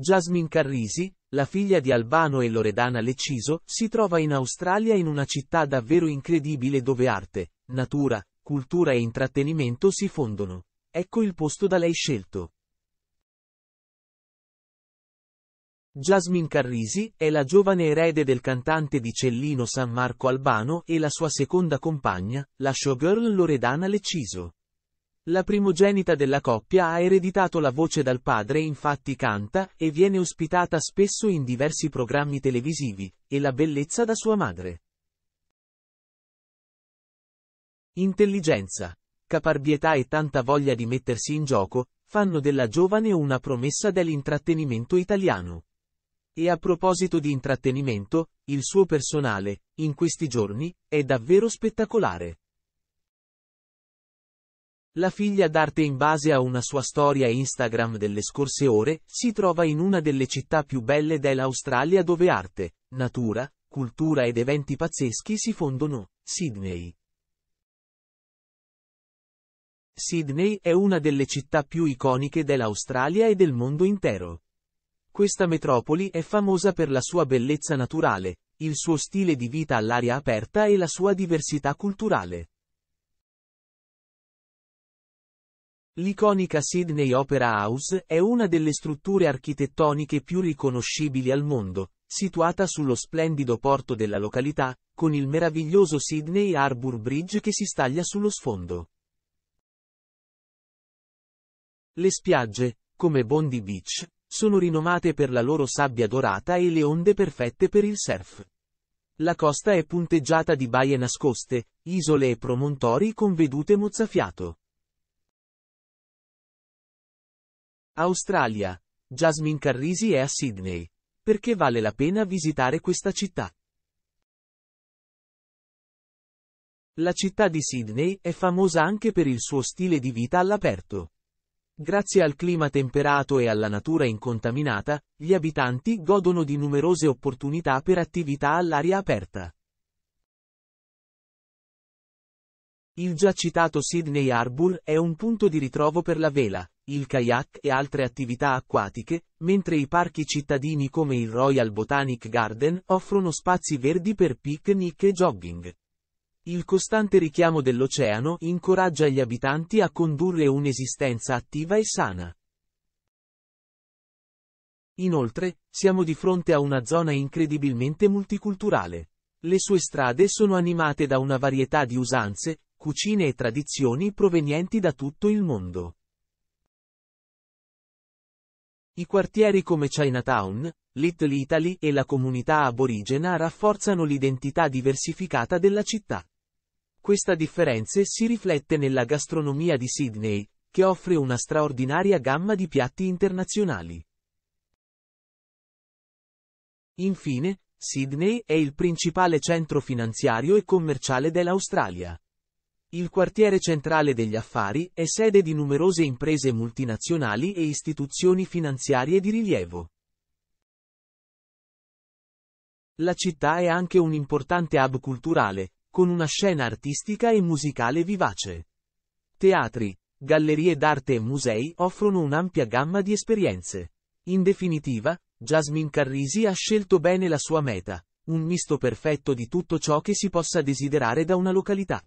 Jasmine Carrisi, la figlia di Albano e Loredana Lecciso, si trova in Australia in una città davvero incredibile dove arte, natura, cultura e intrattenimento si fondono. Ecco il posto da lei scelto. Jasmine Carrisi è la giovane erede del cantante di Cellino San Marco Albano e la sua seconda compagna, la showgirl Loredana Lecciso. La primogenita della coppia ha ereditato la voce dal padre infatti canta e viene ospitata spesso in diversi programmi televisivi, e la bellezza da sua madre. Intelligenza, caparbietà e tanta voglia di mettersi in gioco, fanno della giovane una promessa dell'intrattenimento italiano. E a proposito di intrattenimento, il suo personale, in questi giorni, è davvero spettacolare. La figlia d'arte in base a una sua storia Instagram delle scorse ore, si trova in una delle città più belle dell'Australia dove arte, natura, cultura ed eventi pazzeschi si fondono, Sydney. Sydney è una delle città più iconiche dell'Australia e del mondo intero. Questa metropoli è famosa per la sua bellezza naturale, il suo stile di vita all'aria aperta e la sua diversità culturale. L'iconica Sydney Opera House è una delle strutture architettoniche più riconoscibili al mondo, situata sullo splendido porto della località, con il meraviglioso Sydney Harbour Bridge che si staglia sullo sfondo. Le spiagge, come Bondi Beach, sono rinomate per la loro sabbia dorata e le onde perfette per il surf. La costa è punteggiata di baie nascoste, isole e promontori con vedute mozzafiato. Australia. Jasmine Carrisi è a Sydney. Perché vale la pena visitare questa città? La città di Sydney è famosa anche per il suo stile di vita all'aperto. Grazie al clima temperato e alla natura incontaminata, gli abitanti godono di numerose opportunità per attività all'aria aperta. Il già citato Sydney Harbour è un punto di ritrovo per la vela, il kayak e altre attività acquatiche, mentre i parchi cittadini come il Royal Botanic Garden offrono spazi verdi per picnic e jogging. Il costante richiamo dell'oceano incoraggia gli abitanti a condurre un'esistenza attiva e sana. Inoltre, siamo di fronte a una zona incredibilmente multiculturale. Le sue strade sono animate da una varietà di usanze, cucine e tradizioni provenienti da tutto il mondo. I quartieri come Chinatown, Little Italy e la comunità aborigena rafforzano l'identità diversificata della città. Questa differenza si riflette nella gastronomia di Sydney, che offre una straordinaria gamma di piatti internazionali. Infine, Sydney è il principale centro finanziario e commerciale dell'Australia. Il quartiere centrale degli affari è sede di numerose imprese multinazionali e istituzioni finanziarie di rilievo. La città è anche un importante hub culturale, con una scena artistica e musicale vivace. Teatri, gallerie d'arte e musei offrono un'ampia gamma di esperienze. In definitiva, Jasmine Carrisi ha scelto bene la sua meta, un misto perfetto di tutto ciò che si possa desiderare da una località.